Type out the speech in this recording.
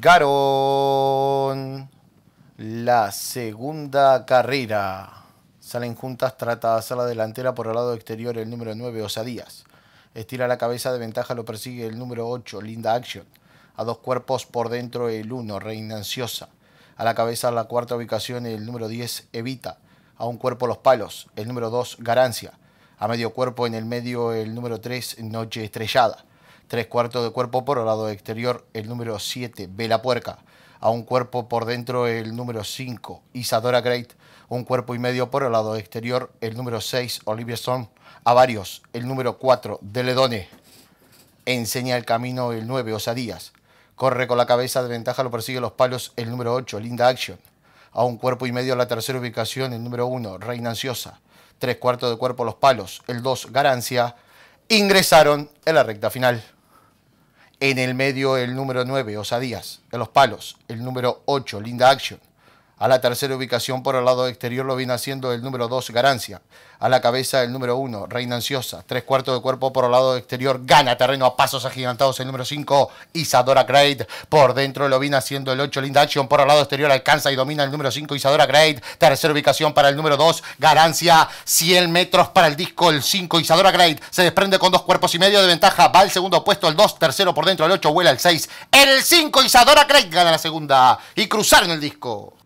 Garon. la segunda carrera. Salen juntas, trata de hacer la delantera por el lado exterior el número 9, Osadías. Estira la cabeza de ventaja, lo persigue el número 8, Linda Action. A dos cuerpos por dentro el 1, Reina Ansiosa. A la cabeza la cuarta ubicación el número 10, Evita. A un cuerpo los palos, el número 2, Garancia. A medio cuerpo en el medio el número 3, Noche Estrellada. Tres cuartos de cuerpo por el lado exterior, el número 7, Puerca. a un cuerpo por dentro, el número 5, Isadora Great, un cuerpo y medio por el lado exterior, el número 6, Son. a varios, el número 4, Deledone, enseña el camino, el 9, Osadías, corre con la cabeza de ventaja, lo persigue los palos, el número 8, Linda Action, a un cuerpo y medio la tercera ubicación, el número uno, Reina Ansiosa, tres cuartos de cuerpo los palos, el 2, Garancia. ingresaron en la recta final. En el medio el número 9, Osadías. En los palos el número 8, Linda Action. A la tercera ubicación por el lado exterior lo viene haciendo el número 2, Garancia. A la cabeza el número 1, Reina Ansiosa. Tres cuartos de cuerpo por el lado exterior. Gana terreno a pasos agigantados el número 5, Isadora Great. Por dentro lo viene haciendo el 8, Linda Action. Por el lado exterior alcanza y domina el número 5, Isadora Great. Tercera ubicación para el número 2, Garancia. 100 metros para el disco, el 5, Isadora Great. Se desprende con dos cuerpos y medio de ventaja. Va al segundo puesto, el 2, tercero por dentro, el 8, vuela el 6. El 5, Isadora Great gana la segunda. Y en el disco.